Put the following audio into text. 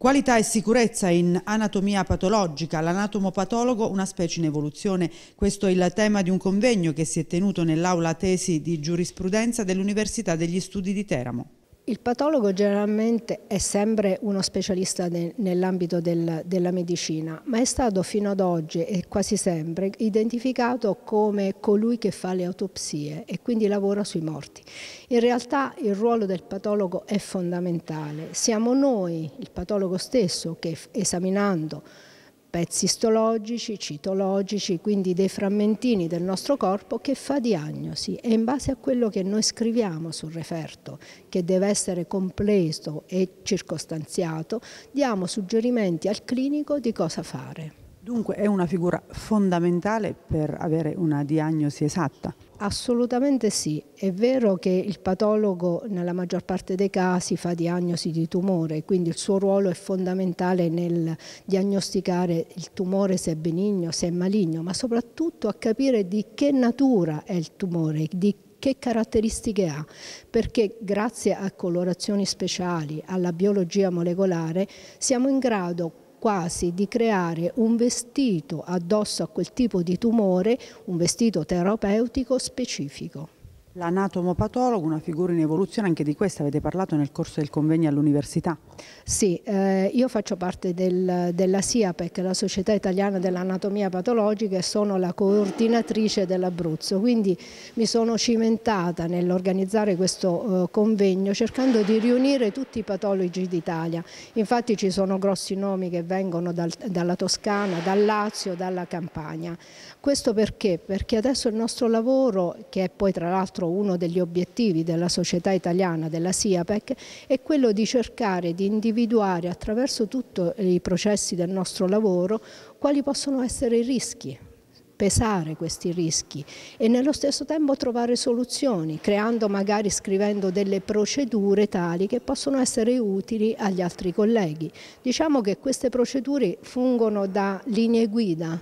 Qualità e sicurezza in anatomia patologica, l'anatomopatologo una specie in evoluzione. Questo è il tema di un convegno che si è tenuto nell'aula tesi di giurisprudenza dell'Università degli Studi di Teramo. Il patologo generalmente è sempre uno specialista de, nell'ambito del, della medicina, ma è stato fino ad oggi e quasi sempre identificato come colui che fa le autopsie e quindi lavora sui morti. In realtà il ruolo del patologo è fondamentale. Siamo noi, il patologo stesso, che esaminando pezzi istologici, citologici, quindi dei frammentini del nostro corpo che fa diagnosi e in base a quello che noi scriviamo sul referto, che deve essere completo e circostanziato, diamo suggerimenti al clinico di cosa fare. Dunque è una figura fondamentale per avere una diagnosi esatta. Assolutamente sì, è vero che il patologo nella maggior parte dei casi fa diagnosi di tumore, quindi il suo ruolo è fondamentale nel diagnosticare il tumore se è benigno, se è maligno, ma soprattutto a capire di che natura è il tumore, di che caratteristiche ha, perché grazie a colorazioni speciali, alla biologia molecolare, siamo in grado quasi di creare un vestito addosso a quel tipo di tumore, un vestito terapeutico specifico. L'anatomopatologo, una figura in evoluzione, anche di questo avete parlato nel corso del convegno all'università. Sì, eh, io faccio parte del, della SIAPEC, la Società Italiana dell'Anatomia Patologica e sono la coordinatrice dell'Abruzzo, quindi mi sono cimentata nell'organizzare questo eh, convegno cercando di riunire tutti i patologi d'Italia. Infatti ci sono grossi nomi che vengono dal, dalla Toscana, dal Lazio, dalla Campania. Questo perché? Perché adesso il nostro lavoro, che è poi tra l'altro uno degli obiettivi della società italiana, della SIAPEC, è quello di cercare di individuare attraverso tutti i processi del nostro lavoro quali possono essere i rischi pesare questi rischi e nello stesso tempo trovare soluzioni, creando magari scrivendo delle procedure tali che possono essere utili agli altri colleghi. Diciamo che queste procedure fungono da linee guida